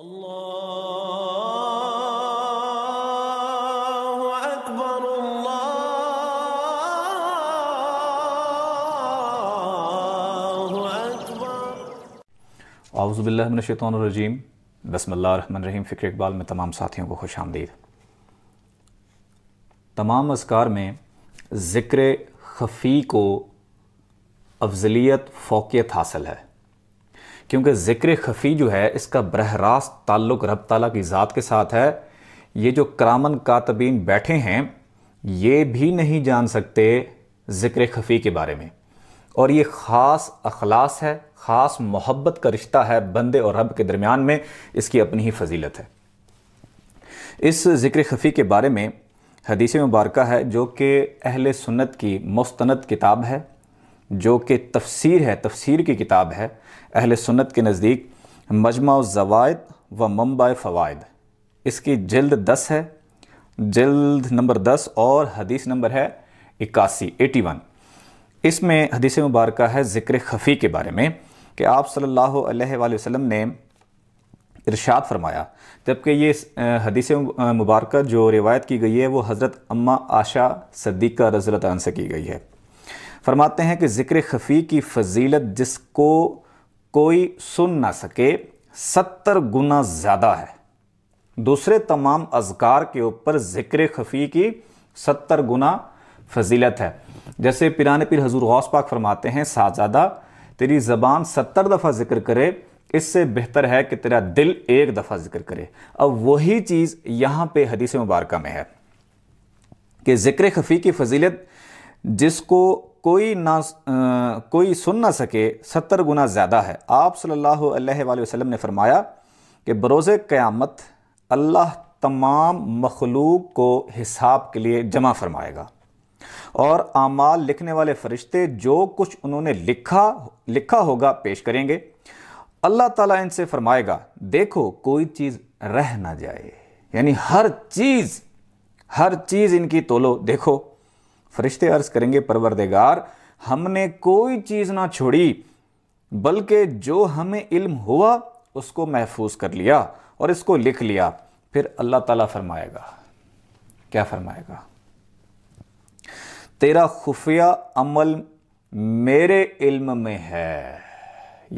الله أكبر الله أكبر अعूज़ फ़िक्र इकबाल में तमाम साथियों को खुश आमदीद तमाम असकार में ज़िक्र खफ़ी को अफजलियत फोकियत हासिल है क्योंकि ज़िक्र खफ़ी जो है इसका बरह रास्त ताल्लुक़ रब ताला की ज़ात के साथ है ये जो करामन कातबीन बैठे हैं ये भी नहीं जान सकते ज़िक्र खफ़ी के बारे में और ये ख़ास अखलास है ख़ास मोहब्बत का रिश्ता है बंदे और रब के दरमियान में इसकी अपनी ही फजीलत है इस ज़िक्र खफ़ी के बारे में हदीसी मुबारक है जो कि अहल सुन्नत की मुस्त किताब है जो कि तफसीर है तफसीर की किताब है अहल सुन्नत के नज़दीक मजमा ज़वायद व मम्बा फ़वाद इसकी जल्द दस है जल्द नंबर दस और हदीस नंबर है इक्यासी एटी वन इसमें हदीस मुबारक है ज़िक्र खफ़ी के बारे में कि आप सल्लल्लाहु अलैहि वसल्लम ने इरशाद फरमाया जबकि ये हदीस मुबारक जो रिवायत की गई है वो हज़रत अम्मा आशा सद्दीक़ा रज़रत से की गई है फरमाते हैं कि ज़िक्र खफ़ी की फजीलत जिसको कोई सुन ना सके सत्तर गुना ज़्यादा है दूसरे तमाम अजकार के ऊपर ज़िक्र खफ़ी की सत्तर गुना फजीलत है जैसे पिरान पीर हजूर गौस पाक फरमाते हैं साजादा तेरी ज़बान सत्तर दफ़ा ज़िक्र करे इससे बेहतर है कि तेरा दिल एक दफ़ा ज़िक्र करे अब वही चीज़ यहाँ पर हदीस मुबारक में है कि ज़िक्र खफ़ी की फजीलत जिसको कोई ना आ, कोई सुन ना सके सत्तर गुना ज़्यादा है आप सल्लल्लाहु अलैहि वसल्लम ने फरमाया कि बरोज़ क़यामत अल्लाह तमाम मखलूक को हिसाब के लिए जमा फरमाएगा और आमाल लिखने वाले फ़रिश्ते जो कुछ उन्होंने लिखा लिखा होगा पेश करेंगे अल्लाह ताला इनसे फरमाएगा देखो कोई चीज़ रह ना जाए यानी हर चीज़ हर चीज़ इनकी तोलो देखो फरिश्ते अर्ज करेंगे परवरदेगार हमने कोई चीज़ ना छोड़ी बल्कि जो हमें इल्म हुआ उसको महफूज कर लिया और इसको लिख लिया फिर अल्लाह ताला फरमाएगा क्या फरमाएगा तेरा खुफिया अमल मेरे इल्म में है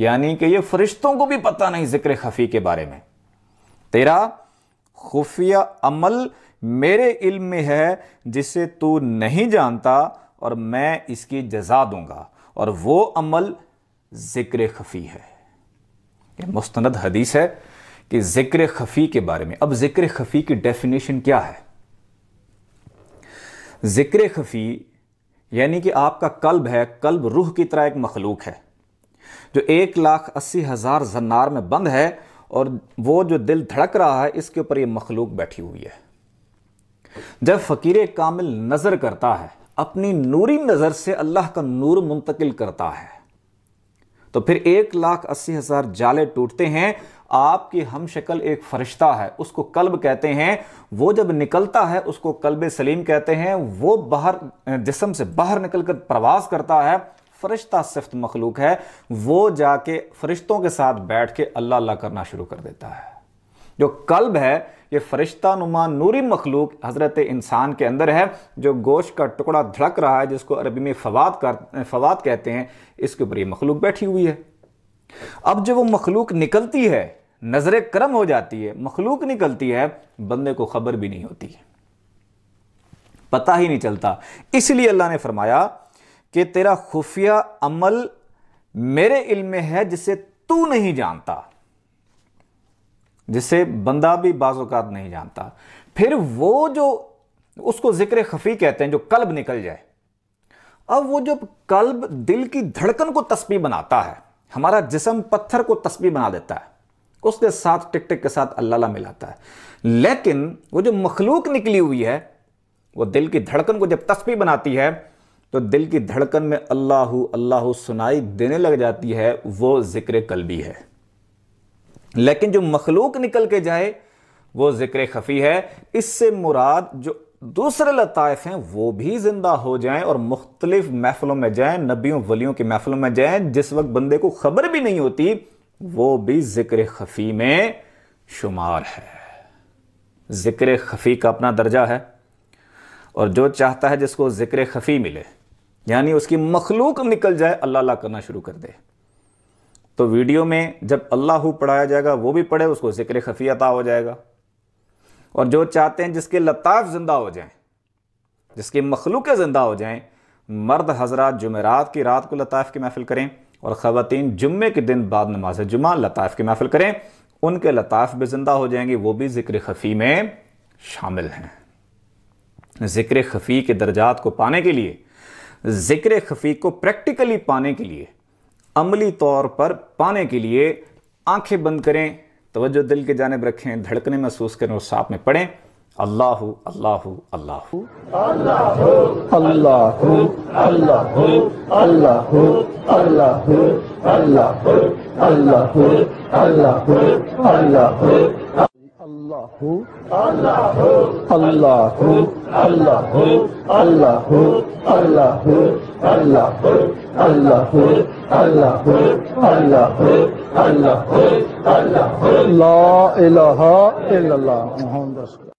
यानी कि ये फरिश्तों को भी पता नहीं जिक्र खफी के बारे में तेरा खुफिया अमल मेरे इल्म में है जिसे तू नहीं जानता और मैं इसकी जजा दूंगा और वो अमल ज़िक्र खफ़ी है ये मुस्तंद हदीस है कि ज़िक्र खफ़ी के बारे में अब ज़िक्र खफ़ी की डेफिनेशन क्या है ज़िक्र खफ़ी यानी कि आपका कल्ब है कल्ब रूह की तरह एक मखलूक है जो एक लाख अस्सी हज़ार जन्नार में बंद है और वो जो दिल धड़क रहा है इसके ऊपर ये मखलूक बैठी हुई है जब फ़कीर कामिल नज़र करता है अपनी नूरी नज़र से अल्लाह का नूर मुंतकिल करता है तो फिर एक लाख अस्सी हज़ार जाले टूटते हैं आपकी हम शक्ल एक फरिश्ता है उसको कल्ब कहते हैं वो जब निकलता है उसको कल्ब सलीम कहते हैं वो बाहर जिसम से बाहर निकलकर प्रवास करता है फरिश्ता सिफ्त मखलूक है वो जाके फरिश्तों के साथ बैठ के अल्लाह अल्लाह करना शुरू कर देता है जो कल्ब है ये फरिश्ता नुमा नूरी मखलूक हज़रत इंसान के अंदर है जो गोश्त का टुकड़ा धड़क रहा है जिसको अरबी में फवाद कर फवाद कहते हैं इसके ऊपर ये मखलूक बैठी हुई है अब जब वो मखलूक निकलती है नज़र करम हो जाती है मखलूक निकलती है बंदे को खबर भी नहीं होती पता ही नहीं चलता इसलिए अल्लाह ने फरमाया कि तेरा खुफिया अमल मेरे इल्म में है जिसे तू नहीं जानता जिसे बंदा भी बाज़ात नहीं जानता फिर वो जो उसको जिक्र खफी कहते हैं जो कल्ब निकल जाए अब वो जब कल्ब दिल की धड़कन को तस्बी बनाता है हमारा जिसम पत्थर को तस्बी बना देता है उसके साथ टिक टिक के साथ अल्लाह मिलाता है लेकिन वो जो मखलूक निकली हुई है वो दिल की धड़कन को जब तस्बी बनाती है तो दिल की धड़कन में अल्लाह अल्लाह सुनाई देने लग जाती है वो ज़िक्र कलबी है लेकिन जो मखलूक निकल के जाए वो ज़िक्र खफी है इससे मुराद जो दूसरे लताइफ हैं वो भी ज़िंदा हो जाएं और मुख्तलिफ महफलों में जाएं नबियों वलियों के महफलों में जाएं जिस वक्त बंदे को खबर भी नहीं होती वो भी ज़िक्र खफी में शुमार है ज़िक्र खफी का अपना दर्जा है और जो चाहता है जिसको ज़िक्र खफी मिले यानी उसकी मखलूक निकल जाए अल्लाह अल्लाह करना शुरू कर दे तो वीडियो में जब अल्लाह पढ़ाया जाएगा वो भी पढ़े उसको जिक्र खफियता हो जाएगा और जो चाहते हैं जिसके लताफ़ ज़िंदा हो जाएं जिसके मखलूक ज़िंदा हो जाएं मर्द हजरात जुमेरात की रात को लताफ़ की महफ़िल करें और ख़वातीन जुम्मे के दिन बाद नमाज जुमा लताफ़ की महफ़िल करें उनके लताफ़ भी ज़िंदा हो जाएंगे वो भी ज़िक्र खफ़ी में शामिल हैं ज़िक्र खफ़ी के दर्जात को पाने के लिए ज़िक्र खफी को प्रैक्टिकली पाने के लिए अमली तौर पर पाने के लिए आंखें बंद करें तोज्जो दिल की जानब रखें धड़कने महसूस करें और साथ में पढ़ें अल्लाह अल्लाह अल्लाह अल्लाह अल्लाह अल्लाह अल्लाह अल्लाह अल्लाह अल्लाह अल्लाह Allahu Allahu Allahu Allahu Allahu Allahu Allahu Allahu Allahu Allahu Allahu Allahu La ilaha illallah Muhammed